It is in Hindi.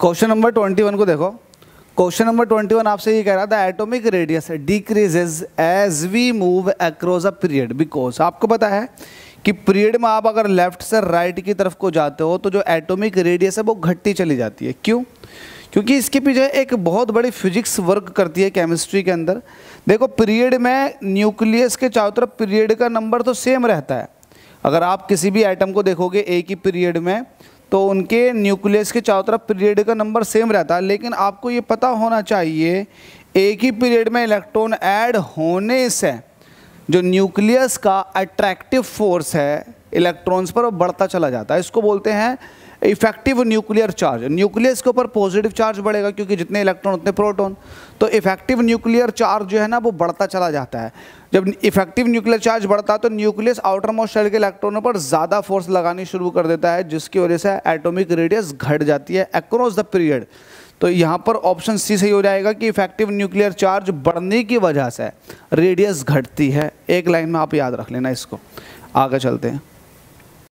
क्वेश्चन नंबर ट्वेंटी वन को देखो क्वेश्चन नंबर ट्वेंटी वन आपसे ये कह रहा था atomic radius decreases as we move across a period because आपको पता है कि पीरियड में आप अगर लेफ्ट से राइट की तरफ को जाते हो तो जो एटॉमिक रेडियस है वो घटती चली जाती है क्यों क्योंकि इसके पीछे एक बहुत बड़ी फिजिक्स वर्क करती है केमिस्ट्री के अंदर देखो पीरियड में न्यूक्लियस के चारों तरफ पीरियड का नंबर तो सेम रहता है अगर आप किसी भी आइटम को देखोगे एक ही पीरियड में तो उनके न्यूक्लियस के चारों तरफ पीरियड का नंबर सेम रहता है लेकिन आपको ये पता होना चाहिए एक ही पीरियड में इलेक्ट्रॉन ऐड होने से जो न्यूक्लियस का अट्रैक्टिव फोर्स है इलेक्ट्रॉन्स पर बढ़ता चला जाता है इसको बोलते हैं इफेक्टिव न्यूक्लियर चार्ज न्यूक्लियस के ऊपर पॉजिटिव चार्ज बढ़ेगा क्योंकि जितने इलेक्ट्रॉन उतने प्रोटॉन तो इफेक्टिव न्यूक्लियर चार्ज जो है ना वो बढ़ता चला जाता है जब इफेक्टिव न्यूक्लियर चार्ज बढ़ता है तो न्यूक्लियस आउटर मोस्ट शेल के इलेक्ट्रॉनों पर ज़्यादा फोर्स लगानी शुरू कर देता है जिसकी वजह से एटोमिक रेडियस घट जाती है अक्रॉस द पीरियड तो यहाँ पर ऑप्शन सी सही हो जाएगा कि इफेक्टिव न्यूक्लियर चार्ज बढ़ने की वजह से रेडियस घटती है एक लाइन में आप याद रख लेना इसको आगे चलते हैं